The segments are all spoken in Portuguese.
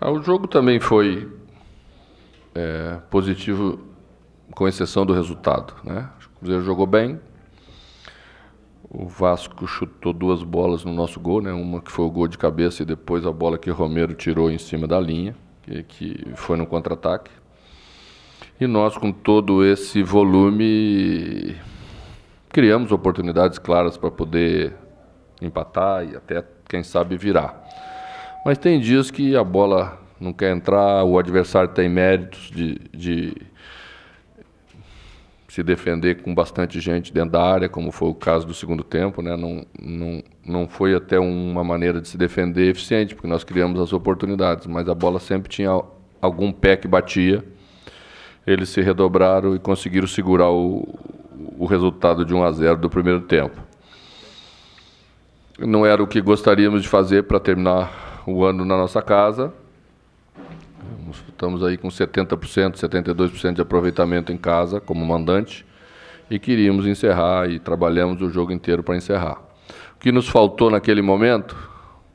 Ah, o jogo também foi é, positivo, com exceção do resultado. Né? O Cruzeiro jogou bem. O Vasco chutou duas bolas no nosso gol, né? uma que foi o gol de cabeça e depois a bola que o Romero tirou em cima da linha, que, que foi no contra-ataque. E nós, com todo esse volume, criamos oportunidades claras para poder empatar e até, quem sabe, virar. Mas tem dias que a bola não quer entrar, o adversário tem méritos de, de se defender com bastante gente dentro da área, como foi o caso do segundo tempo. Né? Não, não, não foi até uma maneira de se defender eficiente, porque nós criamos as oportunidades, mas a bola sempre tinha algum pé que batia. Eles se redobraram e conseguiram segurar o, o resultado de 1 a 0 do primeiro tempo. Não era o que gostaríamos de fazer para terminar o ano na nossa casa. Estamos aí com 70%, 72% de aproveitamento em casa como mandante e queríamos encerrar e trabalhamos o jogo inteiro para encerrar. O que nos faltou naquele momento?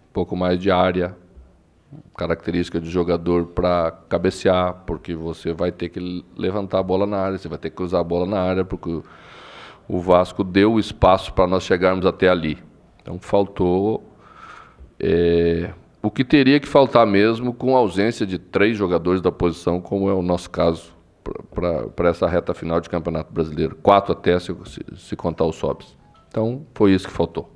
Um pouco mais de área, característica de jogador para cabecear, porque você vai ter que levantar a bola na área, você vai ter que usar a bola na área, porque o Vasco deu o espaço para nós chegarmos até ali. Então faltou é, o que teria que faltar mesmo com a ausência de três jogadores da posição, como é o nosso caso para essa reta final de Campeonato Brasileiro. Quatro até se, se contar os sobs. Então, foi isso que faltou.